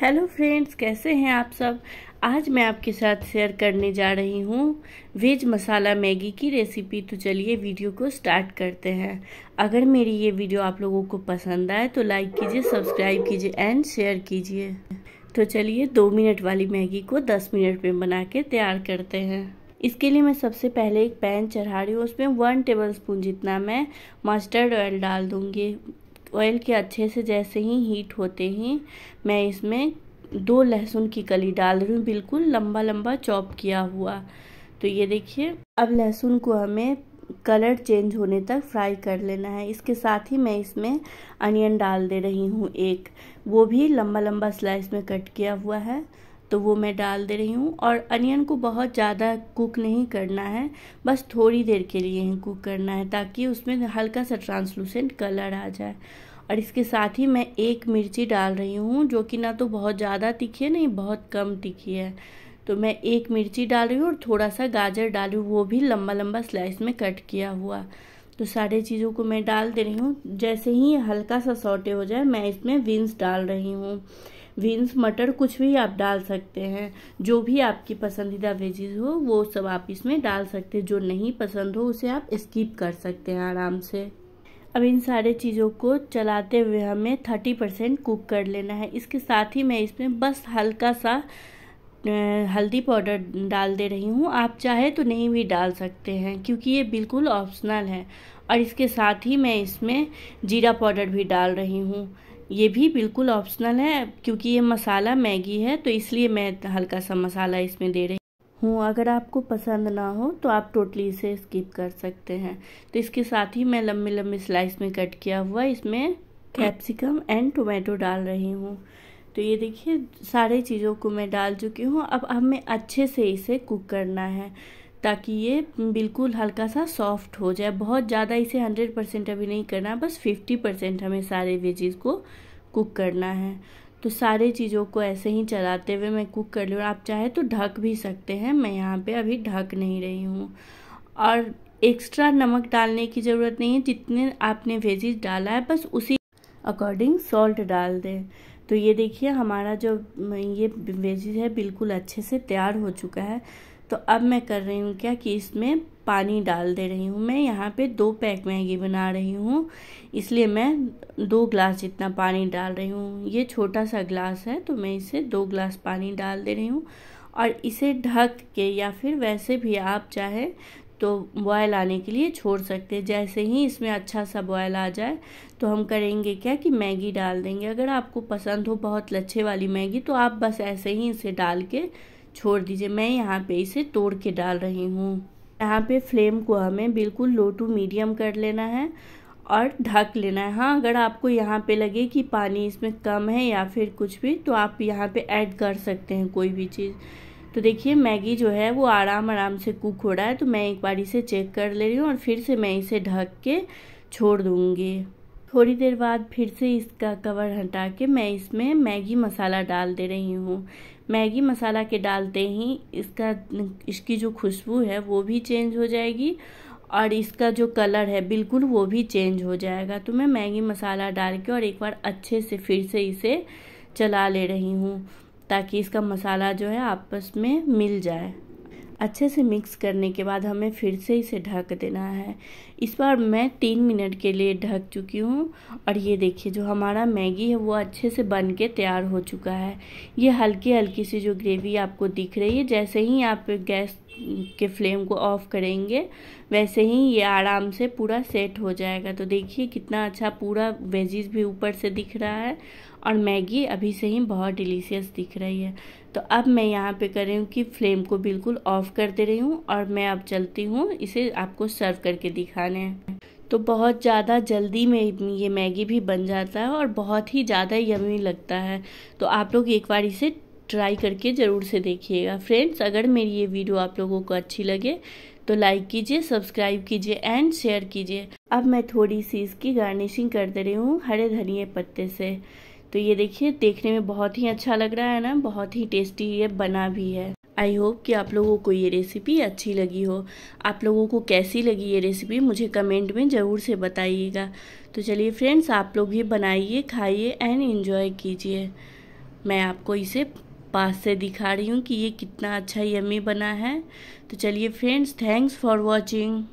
hello friends कैसे हैं आप सब आज मैं आपके साथ शेयर करने जा रही हूँ वेज मसाला मैगी की रेसिपी तो चलिए वीडियो को स्टार्ट करते हैं अगर मेरी ये वीडियो आप लोगों को पसंद आए तो लाइक कीजिए सब्सक्राइब कीजिए एंड शेयर कीजिए तो चलिए दो मिनट वाली मैगी को दस मिनट में बना के तैयार करते हैं इसके लिए मैं सबसे पहले एक पैन चढ़ा रही हूँ उसमें वन टेबल स्पून जितना मैं मस्टर्ड ऑयल डाल दूँगी ऑयल के अच्छे से जैसे ही हीट होते ही मैं इसमें दो लहसुन की कली डाल रही हूँ बिल्कुल लंबा लंबा चॉप किया हुआ तो ये देखिए अब लहसुन को हमें कलर चेंज होने तक फ्राई कर लेना है इसके साथ ही मैं इसमें अनियन डाल दे रही हूँ एक वो भी लंबा लंबा स्लाइस में कट किया हुआ है तो वो मैं डाल दे रही हूँ और अनियन को बहुत ज़्यादा कुक नहीं करना है बस थोड़ी देर के लिए ही कुक करना है ताकि उसमें हल्का सा ट्रांसलूसेंट कलर आ जाए और इसके साथ ही मैं एक मिर्ची डाल रही हूँ जो कि ना तो बहुत ज़्यादा तीखी है नहीं बहुत कम तीखी है तो मैं एक मिर्ची डाल रही हूँ और थोड़ा सा गाजर डाल रही हूँ वो भी लंबा लंबा स्लाइस में कट किया हुआ तो सारे चीज़ों को मैं डाल दे रही हूँ जैसे ही हल्का सा सौटे हो जाए मैं इसमें विंस डाल रही हूँ बीन्स मटर कुछ भी आप डाल सकते हैं जो भी आपकी पसंदीदा वेजेज हो वो सब आप इसमें डाल सकते हैं जो नहीं पसंद हो उसे आप स्किप कर सकते हैं आराम से अब इन सारे चीज़ों को चलाते हुए हमें थर्टी परसेंट कुक कर लेना है इसके साथ ही मैं इसमें बस हल्का सा हल्दी पाउडर डाल दे रही हूँ आप चाहे तो नहीं भी डाल सकते हैं क्योंकि ये बिल्कुल ऑप्शनल है और इसके साथ ही मैं इसमें जीरा पाउडर भी डाल रही हूँ ये भी बिल्कुल ऑप्शनल है क्योंकि ये मसाला मैगी है तो इसलिए मैं हल्का सा मसाला इसमें दे रही हूँ अगर आपको पसंद ना हो तो आप टोटली इसे स्किप कर सकते हैं तो इसके साथ ही मैं लंबे लंबे स्लाइस में कट किया हुआ इसमें कैप्सिकम एंड टोमेटो डाल रही हूँ तो ये देखिए सारे चीज़ों को मैं डाल चुकी हूँ अब हमें अच्छे से इसे कुक करना है ताकि ये बिल्कुल हल्का सा सॉफ्ट हो जाए बहुत ज़्यादा इसे हंड्रेड परसेंट अभी नहीं करना बस फिफ्टी परसेंट हमें सारे वेजेस को कुक करना है तो सारे चीज़ों को ऐसे ही चलाते हुए मैं कुक कर लूँ आप चाहे तो ढक भी सकते हैं मैं यहाँ पे अभी ढक नहीं रही हूँ और एक्स्ट्रा नमक डालने की ज़रूरत नहीं है जितने आपने वेजीज डाला है बस उसी अकॉर्डिंग सॉल्ट डाल दें तो ये देखिए हमारा जो ये वेजेज है बिल्कुल अच्छे से तैयार हो चुका है तो अब मैं कर रही हूँ क्या कि इसमें पानी डाल दे रही हूँ मैं यहाँ पे दो पैक मैगी बना रही हूँ इसलिए मैं दो ग्लास जितना पानी डाल रही हूँ ये छोटा सा ग्लास है तो मैं इसे दो ग्लास पानी डाल दे रही हूँ और इसे ढक के या फिर वैसे भी आप चाहे तो बॉयल आने के लिए छोड़ सकते हैं जैसे ही इसमें अच्छा सा बॉयल आ जाए तो हम करेंगे क्या कि मैगी डाल देंगे अगर आपको पसंद हो बहुत लच्छे वाली मैगी तो आप बस ऐसे ही इसे डाल के छोड़ दीजिए मैं यहाँ पे इसे तोड़ के डाल रही हूँ यहाँ पे फ्लेम को हमें बिल्कुल लो टू मीडियम कर लेना है और ढक लेना है हाँ अगर आपको यहाँ पे लगे कि पानी इसमें कम है या फिर कुछ भी तो आप यहाँ पे ऐड कर सकते हैं कोई भी चीज़ तो देखिए मैगी जो है वो आराम आराम से कुक हो रहा है तो मैं एक बार इसे चेक कर ले रही हूँ और फिर से मैं इसे ढक के छोड़ दूँगी थोड़ी देर बाद फिर से इसका कवर हटा के मैं इसमें मैगी मसाला डाल दे रही हूँ मैगी मसाला के डालते ही इसका इसकी जो खुशबू है वो भी चेंज हो जाएगी और इसका जो कलर है बिल्कुल वो भी चेंज हो जाएगा तो मैं मैगी मसाला डाल के और एक बार अच्छे से फिर से इसे चला ले रही हूँ ताकि इसका मसाला जो है आपस में मिल जाए अच्छे से मिक्स करने के बाद हमें फिर से इसे ढक देना है इस बार मैं तीन मिनट के लिए ढक चुकी हूँ और ये देखिए जो हमारा मैगी है वो अच्छे से बन के तैयार हो चुका है ये हल्की हल्की सी जो ग्रेवी आपको दिख रही है जैसे ही आप गैस के फ्लेम को ऑफ़ करेंगे वैसे ही ये आराम से पूरा सेट हो जाएगा तो देखिए कितना अच्छा पूरा वेजीज भी ऊपर से दिख रहा है और मैगी अभी से ही बहुत डिलीशियस दिख रही है तो अब मैं यहाँ पे कर रही हूँ कि फ्लेम को बिल्कुल ऑफ कर दे रही हूँ और मैं अब चलती हूँ इसे आपको सर्व करके दिखाने तो बहुत ज़्यादा जल्दी में ये मैगी भी बन जाता है और बहुत ही ज़्यादा यमी लगता है तो आप लोग एक बार इसे ट्राई करके ज़रूर से देखिएगा फ्रेंड्स अगर मेरी ये वीडियो आप लोगों को अच्छी लगे तो लाइक कीजिए सब्सक्राइब कीजिए एंड शेयर कीजिए अब मैं थोड़ी सी इसकी गार्निशिंग कर दे रही हूँ हरे धनिए पत्ते से तो ये देखिए देखने में बहुत ही अच्छा लग रहा है ना बहुत ही टेस्टी ये बना भी है आई होप कि आप लोगों को ये रेसिपी अच्छी लगी हो आप लोगों को कैसी लगी ये रेसिपी मुझे कमेंट में ज़रूर से बताइएगा तो चलिए फ्रेंड्स आप लोग भी बनाइए खाइए एंड इन्जॉय कीजिए मैं आपको इसे पास से दिखा रही हूँ कि ये कितना अच्छा यमी बना है तो चलिए फ्रेंड्स थैंक्स फॉर वॉचिंग